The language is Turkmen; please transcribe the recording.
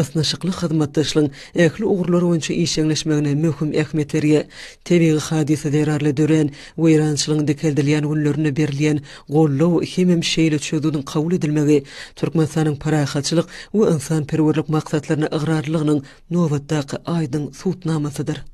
ısnaşıklı hyzmatdaşlyň ähli ugurlary boýunça işleňleşmegine möhüm ähmiýet berýär. Tebigi hadise derarly dören, weýrançylyň dekeldilýän günlerini berilýän gollaw hemem şeýle çödüdün kabul edilmegi Türkmenistanyň paraýatçylyk we insan perwerlik maksatlaryna ygrarlygynyň nowatdaky aýdyň sutnamasydyr.